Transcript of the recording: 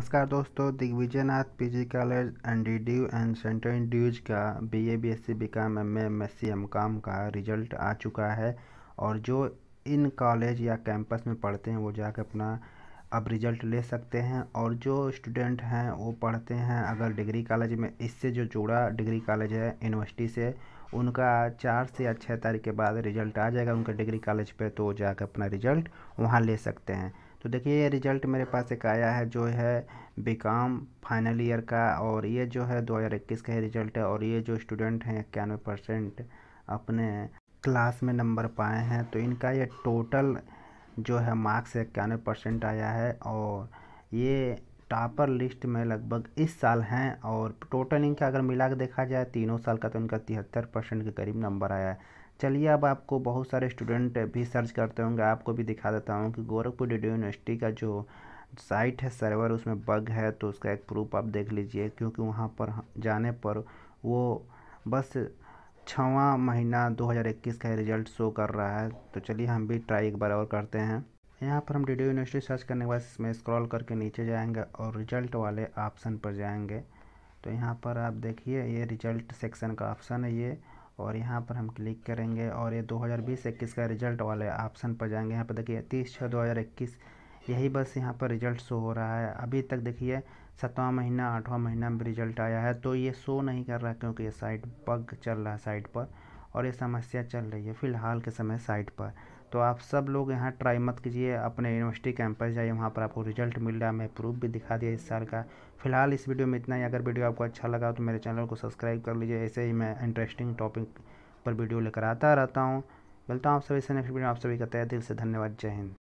नमस्कार दोस्तों Digvijay Nath P G college and D D and central इंड्यूज का B A B S C B com M M S C M com का result आ चुका है और जो इन कॉलेज या कैंपस में पढ़ते हैं वो जाकर अपना अब रिज़ल्ट ले सकते हैं और जो स्टूडेंट हैं वो पढ़ते हैं अगर डिग्री कॉलेज में इससे जो जुड़ा डिग्री कॉलेज है यूनिवर्सिटी से उनका चार से या छः तारीख के बाद रिज़ल्ट आ जाएगा उनके डिग्री कॉलेज पर तो जाकर अपना रिज़ल्ट वहाँ ले सकते हैं तो देखिए ये रिजल्ट मेरे पास एक आया है जो है बीकॉम फाइनल ईयर का और ये जो है 2021 का रिजल्ट है और ये जो स्टूडेंट हैं इक्यानवे परसेंट अपने क्लास में नंबर पाए हैं तो इनका ये टोटल जो है मार्क्स इक्यानवे परसेंट आया है और ये टॉपर लिस्ट में लगभग इस साल हैं और टोटल इनका अगर मिला के देखा जाए तीनों साल का तो इनका तिहत्तर परसेंट के करीब नंबर आया है चलिए अब आपको बहुत सारे स्टूडेंट भी सर्च करते होंगे आपको भी दिखा देता हूँ कि गोरखपुर डी यूनिवर्सिटी का जो साइट है सर्वर उसमें बग है तो उसका एक प्रूफ आप देख लीजिए क्योंकि वहाँ पर जाने पर वो बस छवा महीना 2021 का रिजल्ट शो कर रहा है तो चलिए हम भी ट्राई एक बार और करते हैं यहाँ पर हम डी यूनिवर्सिटी सर्च करने के बाद इसमें स्क्रॉल करके नीचे जाएंगे और रिजल्ट वाले ऑप्शन पर जाएंगे तो यहाँ पर आप देखिए ये रिजल्ट सेक्शन का ऑप्शन है ये और यहाँ पर हम क्लिक करेंगे और ये 2020 इक्कीस का रिजल्ट वाले ऑप्शन पर जाएंगे यहाँ पर देखिए तीस छः दो यही बस यहाँ पर रिजल्ट शो हो रहा है अभी तक देखिए सतवां महीना आठवां महीना में रिजल्ट आया है तो ये शो नहीं कर रहा क्योंकि ये साइट बग चल रहा है साइट पर और ये समस्या चल रही है फ़िलहाल के समय साइट पर तो आप सब लोग यहाँ ट्राई मत कीजिए अपने यूनिवर्सिटी कैंपस जाइए वहाँ पर आपको रिजल्ट मिल रहा है मैं प्रूफ भी दिखा दिया इस साल का फिलहाल इस वीडियो में इतना ही अगर वीडियो आपको अच्छा लगा तो मेरे चैनल को सब्सक्राइब कर लीजिए ऐसे ही मैं इंटरेस्टिंग टॉपिक पर वीडियो लेकर आता रहता हूँ मिलता हूँ आप सभी से नेक्स्ट वीडियो आप सभी का तय दिल से धन्यवाद जय हिंद